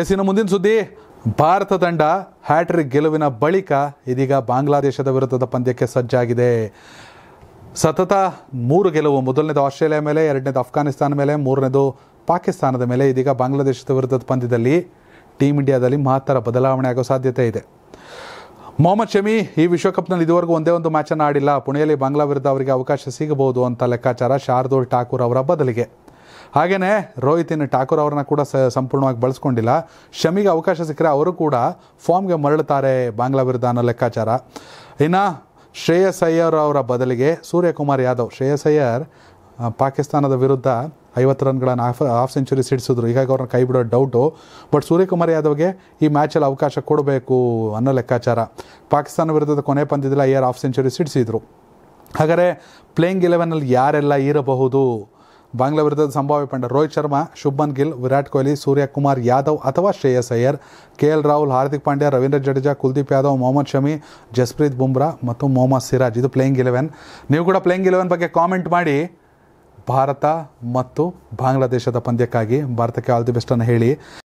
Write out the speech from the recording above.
ಎಸಿನ ಮುಂದಿನ ಸುದ್ದಿ ಭಾರತ ತಂಡ ಹ್ಯಾಟ್ರಿಕ್ ಗೆಲುವಿನ ಬಳಿಕ ಇದೀಗ ಬಾಂಗ್ಲಾದೇಶದ ವಿರುದ್ಧದ ಪಂದ್ಯಕ್ಕೆ ಸಜ್ಜಾಗಿದೆ ಸತತ ಮೂರು ಗೆಲುವು ಮೊದಲನೇದು ಆಸ್ಟ್ರೇಲಿಯಾ ಮೇಲೆ ಎರಡನೇದು ಅಫ್ಘಾನಿಸ್ತಾನ ಮೇಲೆ ಮೂರನೇದು ಪಾಕಿಸ್ತಾನದ ಮೇಲೆ ಇದೀಗ ಬಾಂಗ್ಲಾದೇಶದ ವಿರುದ್ಧದ ಪಂದ್ಯದಲ್ಲಿ ಟೀಮ್ ಇಂಡಿಯಾದಲ್ಲಿ ಮಹತ್ತರ ಬದಲಾವಣೆ ಆಗೋ ಸಾಧ್ಯತೆ ಇದೆ ಮೊಹಮ್ಮದ್ ಶಮಿ ಈ ವಿಶ್ವಕಪ್ನಲ್ಲಿ ಇದುವರೆಗೂ ಒಂದೇ ಒಂದು ಮ್ಯಾಚನ್ನು ಆಡಿಲ್ಲ ಪುಣೆಯಲ್ಲಿ ಬಾಂಗ್ಲಾ ವಿರುದ್ಧ ಅವರಿಗೆ ಅವಕಾಶ ಸಿಗಬಹುದು ಅಂತ ಲೆಕ್ಕಾಚಾರ ಶಾರ್ದೂಲ್ ಠಾಕೂರ್ ಅವರ ಬದಲಿಗೆ ಹಾಗೆಯೇ ರೋಹಿತಿನ್ ಠಾಕೂರ್ ಅವ್ರನ್ನ ಕೂಡ ಸಂಪೂರ್ಣವಾಗಿ ಬಳಸ್ಕೊಂಡಿಲ್ಲ ಶಮಿಗೆ ಅವಕಾಶ ಸಿಕ್ಕರೆ ಅವರು ಕೂಡ ಫಾರ್ಮ್ಗೆ ಮರಳುತ್ತಾರೆ ಬಾಂಗ್ಲಾ ವಿರುದ್ಧ ಅನ್ನೋ ಲೆಕ್ಕಾಚಾರ ಇನ್ನು ಶ್ರೇಯಸ್ ಅಯ್ಯರ್ ಅವರ ಬದಲಿಗೆ ಸೂರ್ಯಕುಮಾರ್ ಯಾದವ್ ಶ್ರೇಯಸ್ ಅಯ್ಯರ್ ಪಾಕಿಸ್ತಾನದ ವಿರುದ್ಧ ಐವತ್ತು ರನ್ಗಳನ್ನು ಹಾಫ್ ಹಾಫ್ ಸೆಂಚುರಿ ಸಿಡಿಸಿದ್ರು ಹೀಗಾಗಿ ಅವ್ರನ್ನ ಕೈ ಬಿಡೋ ಡೌಟು ಬಟ್ ಸೂರ್ಯಕುಮಾರ್ ಯಾದವ್ಗೆ ಈ ಮ್ಯಾಚಲ್ಲಿ ಅವಕಾಶ ಕೊಡಬೇಕು ಅನ್ನೋ ಲೆಕ್ಕಾಚಾರ ಪಾಕಿಸ್ತಾನ ವಿರುದ್ಧದ ಕೊನೆ ಪಂದ್ಯದಲ್ಲಿ ಅಯ್ಯರ್ ಹಾಫ್ ಸೆಂಚುರಿ ಸಿಡಿಸಿದ್ರು ಹಾಗಾದರೆ ಪ್ಲೇಯಿಂಗ್ ಇಲೆವೆನಲ್ಲಿ ಯಾರೆಲ್ಲ ಇರಬಹುದು ಬಾಂಗ್ಲಾ ವಿರುದ್ಧದ ಸಂಭಾವ್ಯ ಪಂಡ ರೋಹಿತ್ ಶರ್ಮಾ ಶುಭನ್ ಗಿಲ್ ವಿರಾಟ್ ಕೊಹ್ಲಿ ಸೂರ್ಯಕುಮಾರ್ ಯಾದವ್ ಅಥವಾ ಶ್ರೇಯಸ್ ಅಯ್ಯರ್ ಕೆ ಎಲ್ ರಾಹುಲ್ ಹಾರ್ದಿಕ್ ಪಾಂಡ್ಯ ರವೀಂದ್ರ ಜಡೇಜಾ ಕುಲ್ದೀಪ್ ಯಾದವ್ ಮೊಹಮ್ಮದ್ ಶಮಿ ಜಸ್ಪ್ರೀತ್ ಬುಮ್ರಾ ಮತ್ತು ಮೊಹಮ್ಮದ್ ಸಿರಾಜ್ ಇದು ಪ್ಲೇಯಿಂಗ್ ಇಲೆವೆನ್ ನೀವು ಕೂಡ ಪ್ಲೇಯಿಂಗ್ ಇಲೆವೆನ್ ಬಗ್ಗೆ ಕಾಮೆಂಟ್ ಮಾಡಿ ಭಾರತ ಮತ್ತು ಬಾಂಗ್ಲಾದೇಶದ ಪಂದ್ಯಕ್ಕಾಗಿ ಭಾರತಕ್ಕೆ ಆಲ್ ದಿ ಬೆಸ್ಟನ್ನು ಹೇಳಿ